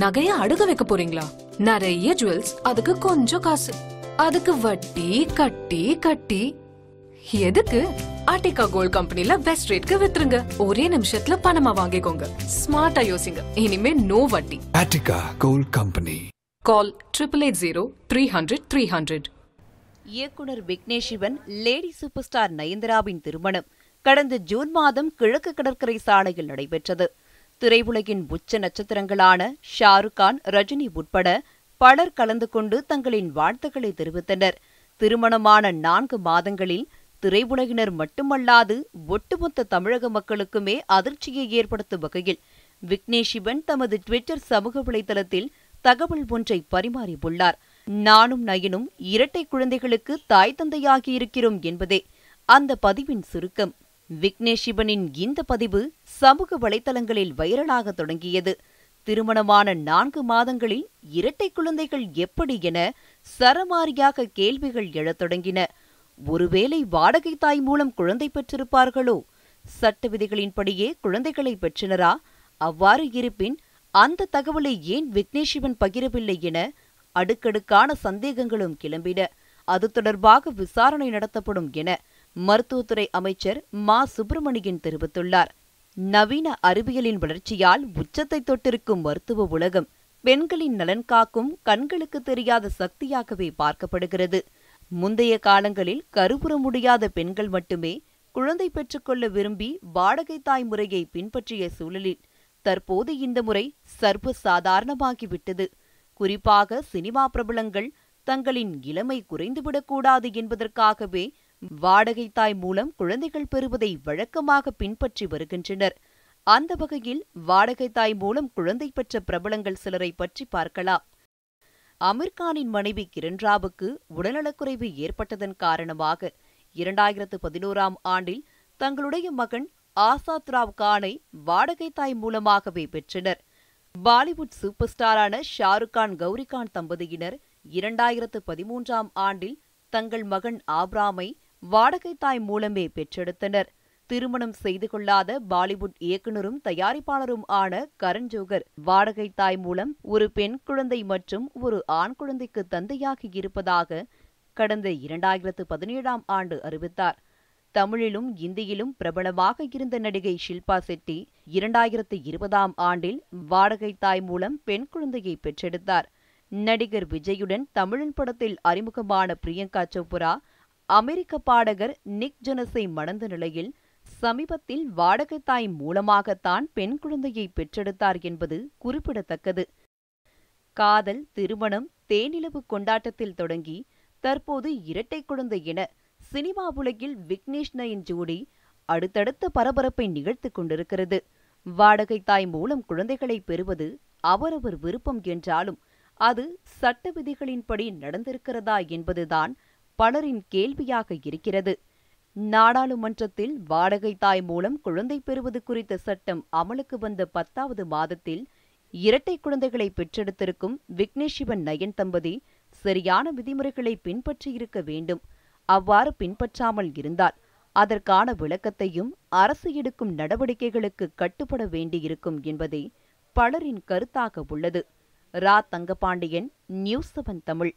நகைய அடுக்க வைக்க போறீங்களா நிறைய ஜுவல்ஸ் அதுக்கு கொஞ்சம் காசு அதுக்கு வட்டி கட்டி கட்டி எதுக்கு ஆர்டிகா கோல்ட் கம்பெனில பெஸ்ட் ரேட்க்கு வித்துருங்க ஒரே நிமிஷத்துல பணமா வாங்கிக்கோங்க ஸ்மார்ட்டா யோசிங்க இனிமே நோ வட்டி Attica gold company call triple eight zero three hundred three hundred இயக்குனர் Vignesh Shivan lady super star நயன்தராவின் திருமணம் கடந்த ஜூன் மாதம் கிழக்கு கடற்கரை சாலையில் நடைபெற்றது திரையுலகின் உச்ச நட்சத்திரங்களான ஷாருக் கான் ரஜினி உட்பட பலர் கலந்து கொண்டு தங்களின் வாழ்த்துக்களை தெரிவித்தனர் திருமணமான நான்கு மாதங்களில் திரையுலகினர் மட்டுமல்லாது ஒட்டுமொத்த தமிழக மக்களுக்குமே அதிர்ச்சியை ஏற்படுத்தும் வகையில் விக்னேஷ் சிவன் தமது ட்விட்டர் சமூக வலைதளத்தில் தகவல் ஒன்றை பரிமாறியுள்ளார் நானும் நயனும் இரட்டை குழந்தைகளுக்கு தாய் தந்தையாகியிருக்கிறோம் என்பதே அந்த பதிவின் சுருக்கம் விக்னேஷ் சிவனின் இந்த பதிவு சமூக வலைதளங்களில் வைரலாக தொடங்கியது திருமணமான நான்கு மாதங்களில் இரட்டை குழந்தைகள் எப்படி என சரமாரியாக கேள்விகள் எழத் தொடங்கின ஒருவேளை வாடகை தாய் மூலம் குழந்தை பெற்றிருப்பார்களோ சட்ட விதிகளின்படியே குழந்தைகளை பெற்றனரா அவ்வாறு இருப்பின் அந்த தகவலை ஏன் விக்னேஷ் சிவன் பகிரவில்லை என அடுக்கடுக்கான சந்தேகங்களும் கிளம்பின அது தொடர்பாக விசாரணை நடத்தப்படும் என மருத்துவத்துறை அமைச்சர் மா சுப்பிரமணியன் தெரிவித்துள்ளார் நவீன அறிவியலின் வளர்ச்சியால் உச்சத்தை தொட்டிருக்கும் மருத்துவ உலகம் பெண்களின் நலன் காக்கும் கண்களுக்கு தெரியாத சக்தியாகவே பார்க்கப்படுகிறது முந்தைய காலங்களில் கருபுற முடியாத பெண்கள் மட்டுமே குழந்தை பெற்றுக்கொள்ள விரும்பி வாடகை தாய் முறையை பின்பற்றிய சூழலில் தற்போது இந்த முறை சர்வசாதாரணமாகிவிட்டது குறிப்பாக சினிமா பிரபலங்கள் தங்களின் இளமை குறைந்துவிடக்கூடாது என்பதற்காகவே வாடகை தாய் மூலம் குழந்தைகள் பெறுவதை வழக்கமாக பின்பற்றி வருகின்றனர் அந்த வகையில் வாடகை தாய் மூலம் குழந்தை பெற்ற பிரபலங்கள் சிலரை பற்றி பார்க்கலாம் அமீர்கானின் மனைவி கிரண்ராவுக்கு உடல்நலக்குறைவு ஏற்பட்டதன் காரணமாக இரண்டாயிரத்து பதினோராம் ஆண்டில் தங்களுடைய மகன் ஆசாத் ராவ் கானை வாடகை தாய் மூலமாகவே பெற்றனர் பாலிவுட் சூப்பர் ஸ்டாரான ஷாருக் கான் கௌரிகான் தம்பதியினர் இரண்டாயிரத்து பதிமூன்றாம் ஆண்டில் தங்கள் மகன் ஆப்ராமை வாடகை தாய் மூலமே பெற்றெடுத்தனர் திருமணம் செய்து கொள்ளாத பாலிவுட் இயக்குனரும் தயாரிப்பாளரும் ஆன கரண் ஜோகர் வாடகை தாய் மூலம் ஒரு பெண் குழந்தை மற்றும் ஒரு ஆண் குழந்தைக்கு தந்தையாகி இருப்பதாக கடந்த இரண்டாயிரத்து பதினேழாம் ஆண்டு அறிவித்தார் தமிழிலும் இந்தியிலும் பிரபலமாக இருந்த நடிகை ஷில்பா செட்டி இரண்டாயிரத்து இருபதாம் ஆண்டில் வாடகை தாய் மூலம் பெண் குழந்தையை பெற்றெடுத்தார் நடிகர் விஜயுடன் தமிழன் படத்தில் அறிமுகமான பிரியங்கா சோப்ரா அமெரிக்க பாடகர் நிக் ஜெனஸை மணந்த நிலையில் சமீபத்தில் வாடகைத்தாய் மூலமாகத்தான் பெண் குழந்தையை பெற்றெடுத்தார் என்பது குறிப்பிடத்தக்கது காதல் திருமணம் தேனிலவு கொண்டாட்டத்தில் தொடங்கி தற்போது இரட்டை குழந்தை என சினிமா உலகில் விக்னேஷ் நயன் ஜோடி அடுத்தடுத்த பரபரப்பை நிகழ்த்து கொண்டிருக்கிறது வாடகை தாய் மூலம் குழந்தைகளை பெறுவது அவரவர் விருப்பம் என்றாலும் அது சட்ட விதிகளின்படி நடந்திருக்கிறதா என்பதுதான் பலரின் கேள்வியாக இருக்கிறது நாடாளுமன்றத்தில் வாடகை தாய் மூலம் குழந்தை பெறுவது குறித்த சட்டம் அமலுக்கு வந்த பத்தாவது மாதத்தில் இரட்டை குழந்தைகளை பெற்றெடுத்திருக்கும் விக்னேஷிவன் நயன் தம்பதி சரியான விதிமுறைகளை பின்பற்றியிருக்க வேண்டும் அவ்வாறு பின்பற்றாமல் இருந்தால் அதற்கான விளக்கத்தையும் அரசு எடுக்கும் நடவடிக்கைகளுக்கு கட்டுப்பட வேண்டியிருக்கும் என்பதே பலரின் கருத்தாக உள்ளது ரா தங்கபாண்டியன் நியூஸ் செவன் தமிழ்